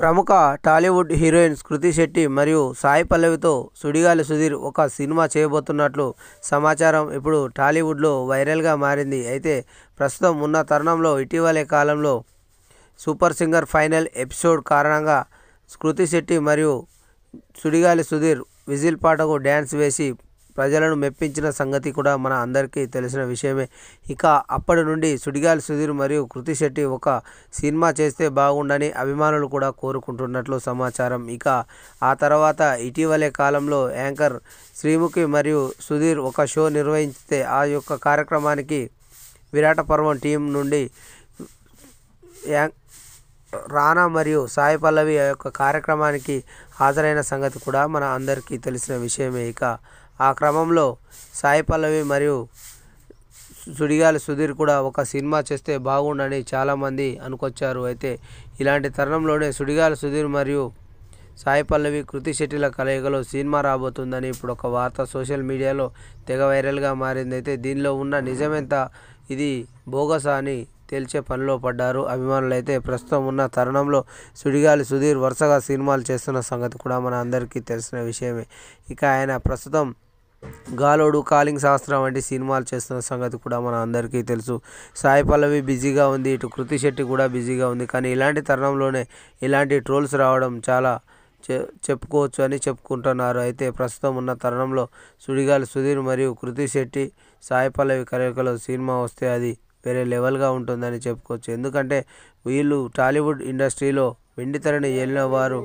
ప్రముఖ టాలీవుడ్ హీరోయిన్స్ కృతి శెట్టి మరియు సాయి పల్లవితో సుడిగాలి సుధీర్ ఒక సినిమా చేయబోతున్నట్లు సమాచారం ఇప్పుడు టాలీవుడ్లో వైరల్గా మారింది అయితే ప్రస్తుతం ఉన్న తరుణంలో ఇటీవలే కాలంలో సూపర్ సింగర్ ఫైనల్ ఎపిసోడ్ కారణంగా స్కృతి శెట్టి మరియు సుడిగాలి సుధీర్ విజిల్ పాటకు డ్యాన్స్ వేసి ప్రజలను మెప్పించిన సంగతి కూడా మన అందరికీ తెలిసిన విషయమే ఇక అప్పటి నుండి సుడిగాలి సుధీర్ మరియు కృతి శెట్టి ఒక సినిమా చేస్తే బాగుండని అభిమానులు కూడా కోరుకుంటున్నట్లు సమాచారం ఇక ఆ తర్వాత ఇటీవలే కాలంలో యాంకర్ శ్రీముఖి మరియు సుధీర్ ఒక షో నిర్వహించితే ఆ యొక్క కార్యక్రమానికి విరాట పర్వం టీం నుండి రానా మరియు సాయి పల్లవి యొక్క కార్యక్రమానికి హాజరైన సంగతి కూడా మన అందరికీ తెలిసిన విషయమే ఇక ఆ క్రమంలో సాయి పల్లవి మరియు సుడిగాలి సుధీర్ కూడా ఒక సినిమా చేస్తే బాగుండని చాలామంది అనుకొచ్చారు అయితే ఇలాంటి తరుణంలోనే సుడిగాలి సుధీర్ మరియు సాయి పల్లవి కృతి శెట్టిల కలయికలో సినిమా రాబోతుందని ఇప్పుడు ఒక వార్త సోషల్ మీడియాలో తెగ వైరల్గా మారింది అయితే దీనిలో ఉన్న నిజమెంత ఇది బోగసా అని తేల్చే పనిలో పడ్డారు అభిమానులైతే ప్రస్తుతం ఉన్న తరుణంలో సుడిగాలి సుధీర్ వరుసగా సినిమాలు చేస్తున్న సంగతి కూడా మన అందరికీ తెలిసిన విషయమే ఇక ఆయన ప్రస్తుతం గాలోడు కాలింగ్ శాస్త్రం వంటి సినిమాలు చేస్తున్న సంగతి కూడా మన అందరికీ తెలుసు సాయి పల్లవి బిజీగా ఉంది ఇటు కృతి శెట్టి కూడా బిజీగా ఉంది కానీ ఇలాంటి తరుణంలోనే ఇలాంటి ట్రోల్స్ రావడం చాలా చె చెప్పుకోవచ్చు అని చెప్పుకుంటున్నారు అయితే ప్రస్తుతం ఉన్న తరుణంలో సుడిగాలి సుధీర్ మరియు కృతి శెట్టి సాయి పల్లవి కలయికలో సినిమా వస్తే అది వేరే లెవెల్గా ఉంటుందని చెప్పుకోవచ్చు ఎందుకంటే వీళ్ళు టాలీవుడ్ ఇండస్ట్రీలో వెండితెరని వెళ్ళిన వారు